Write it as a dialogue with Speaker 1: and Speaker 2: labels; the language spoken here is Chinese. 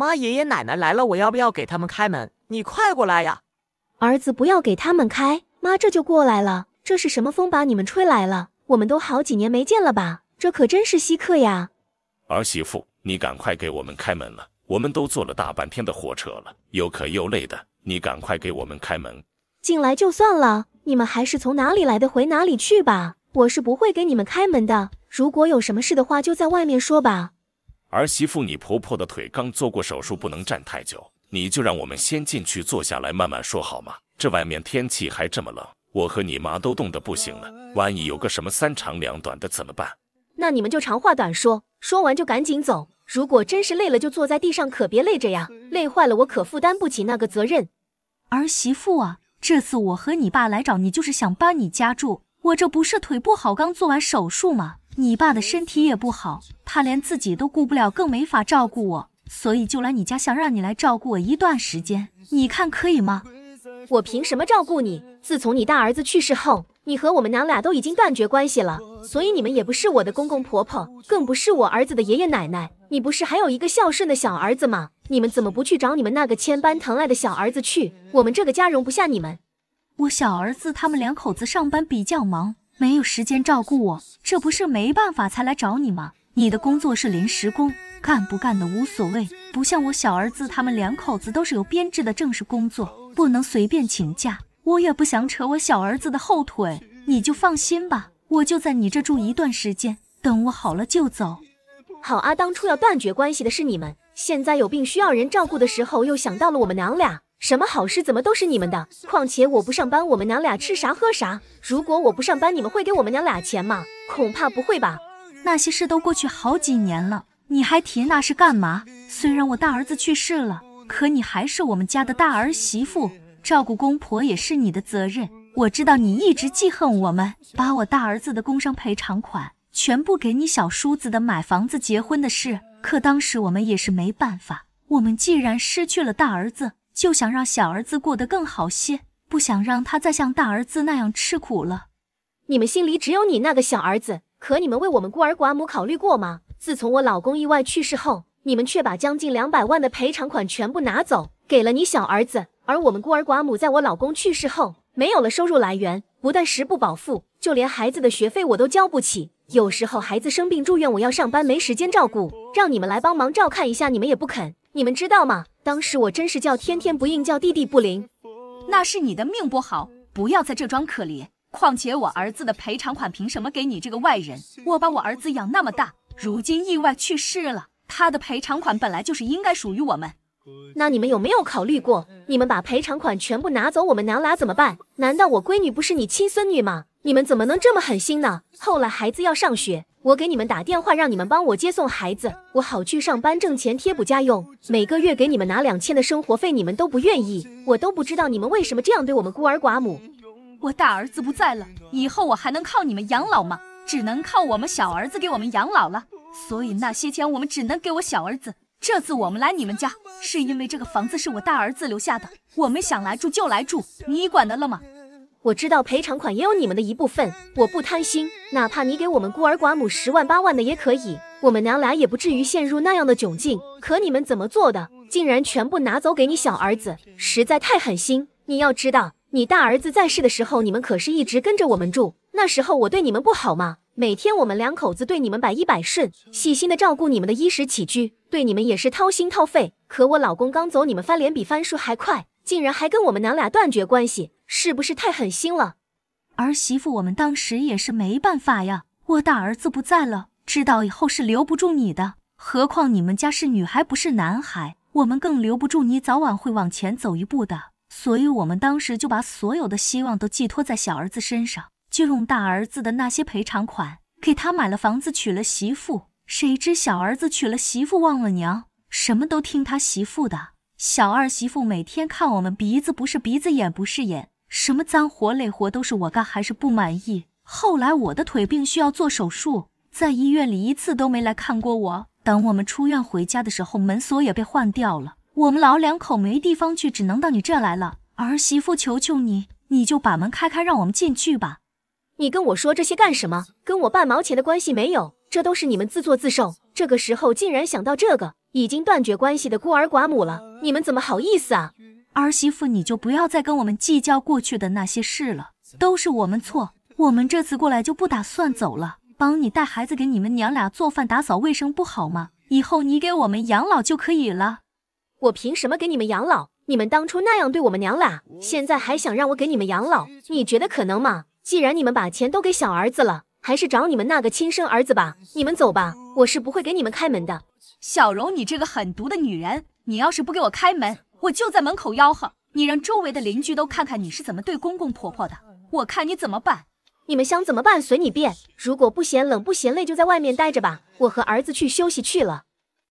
Speaker 1: 妈，爷爷奶奶来了，我要不要给他们开门？你快过来呀！儿子，不要给他们开。妈这就过来了。这是什么风把你们吹来了？我们都好几年没见了吧？这可真是稀客呀！儿媳妇，你赶快给我们开门了。我们都坐了大半天的火车了，又渴又累的。你赶快给我们开门。进来就算了，你们还是从哪里来的回哪里去吧。我是不会给你们开门的。如果有什么事的话，就在外面说吧。儿媳妇，你婆婆的腿刚做过手术，不能站太久，你就让我们先进去坐下来慢慢说好吗？这外面天气还这么冷，我和你妈都冻得不行了，万一有个什么三长两短的怎么办？那你们就长话短说，说完就赶紧走。如果真是累了，就坐在地上，可别累着呀，累坏了我可负担不起那个责任。儿媳妇啊，这次我和你爸来找你，就是想搬你家住。我这不是腿不好，刚做完手术吗？你爸的身体也不好，他连自己都顾不了，更没法照顾我，所以就来你家，想让你来照顾我一段时间，你看可以吗？我凭什么照顾你？自从你大儿子去世后，你和我们娘俩都已经断绝关系了，所以你们也不是我的公公婆婆，更不是我儿子的爷爷奶奶。你不是还有一个孝顺的小儿子吗？你们怎么不去找你们那个千般疼爱的小儿子去？我们这个家容不下你们。我小儿子他们两口子上班比较忙。没有时间照顾我，这不是没办法才来找你吗？你的工作是临时工，干不干的无所谓，不像我小儿子他们两口子都是有编制的正式工作，不能随便请假。我也不想扯我小儿子的后腿，你就放心吧，我就在你这住一段时间，等我好了就走。好啊，当初要断绝关系的是你们，现在有病需要人照顾的时候，又想到了我们娘俩。什么好事怎么都是你们的？况且我不上班，我们娘俩吃啥喝啥。如果我不上班，你们会给我们娘俩钱吗？恐怕不会吧。那些事都过去好几年了，你还提那是干嘛？虽然我大儿子去世了，可你还是我们家的大儿媳妇，照顾公婆也是你的责任。我知道你一直记恨我们，把我大儿子的工伤赔偿款全部给你小叔子的买房子、结婚的事。可当时我们也是没办法，我们既然失去了大儿子。就想让小儿子过得更好些，不想让他再像大儿子那样吃苦了。你们心里只有你那个小儿子，可你们为我们孤儿寡母考虑过吗？自从我老公意外去世后，你们却把将近两百万的赔偿款全部拿走，给了你小儿子。而我们孤儿寡母，在我老公去世后，没有了收入来源，不但食不饱腹，就连孩子的学费我都交不起。有时候孩子生病住院，我要上班没时间照顾，让你们来帮忙照看一下，你们也不肯。你们知道吗？当时我真是叫天天不应，叫地地不灵。那是你的命不好，不要在这装可怜。况且我儿子的赔偿款凭什么给你这个外人？我把我儿子养那么大，如今意外去世了，他的赔偿款本来就是应该属于我们。那你们有没有考虑过，你们把赔偿款全部拿走，我们娘俩怎么办？难道我闺女不是你亲孙女吗？你们怎么能这么狠心呢？后来孩子要上学。我给你们打电话，让你们帮我接送孩子，我好去上班挣钱贴补家用。每个月给你们拿两千的生活费，你们都不愿意。我都不知道你们为什么这样对我们孤儿寡母。我大儿子不在了，以后我还能靠你们养老吗？只能靠我们小儿子给我们养老了。所以那些钱我们只能给我小儿子。这次我们来你们家，是因为这个房子是我大儿子留下的，我们想来住就来住，你管得了吗？我知道赔偿款也有你们的一部分，我不贪心，哪怕你给我们孤儿寡母十万八万的也可以，我们娘俩也不至于陷入那样的窘境。可你们怎么做的？竟然全部拿走给你小儿子，实在太狠心！你要知道，你大儿子在世的时候，你们可是一直跟着我们住，那时候我对你们不好吗？每天我们两口子对你们百依百顺，细心的照顾你们的衣食起居，对你们也是掏心掏肺。可我老公刚走，你们翻脸比翻书还快，竟然还跟我们娘俩断绝关系。是不是太狠心了，儿媳妇？我们当时也是没办法呀。我大儿子不在了，知道以后是留不住你的，何况你们家是女孩不是男孩，我们更留不住你，早晚会往前走一步的。所以我们当时就把所有的希望都寄托在小儿子身上，就用大儿子的那些赔偿款给他买了房子，娶了媳妇。谁知小儿子娶了媳妇忘了娘，什么都听他媳妇的。小二媳妇每天看我们鼻子不是鼻子，眼不是眼。什么脏活累活都是我干，还是不满意。后来我的腿病需要做手术，在医院里一次都没来看过我。等我们出院回家的时候，门锁也被换掉了。我们老两口没地方去，只能到你这来了。儿媳妇，求求你，你就把门开开，让我们进去吧。你跟我说这些干什么？跟我半毛钱的关系没有。这都是你们自作自受。这个时候竟然想到这个已经断绝关系的孤儿寡母了，你们怎么好意思啊？儿媳妇，你就不要再跟我们计较过去的那些事了，都是我们错。我们这次过来就不打算走了，帮你带孩子，给你们娘俩做饭、打扫卫生，不好吗？以后你给我们养老就可以了。我凭什么给你们养老？你们当初那样对我们娘俩，现在还想让我给你们养老？你觉得可能吗？既然你们把钱都给小儿子了，还是找你们那个亲生儿子吧。你们走吧，我是不会给你们开门的。小荣，你这个狠毒的女人，你要是不给我开门！我就在门口吆喝，你让周围的邻居都看看你是怎么对公公婆婆的，我看你怎么办。你们想怎么办随你便。如果不嫌冷不嫌累，就在外面待着吧。我和儿子去休息去了。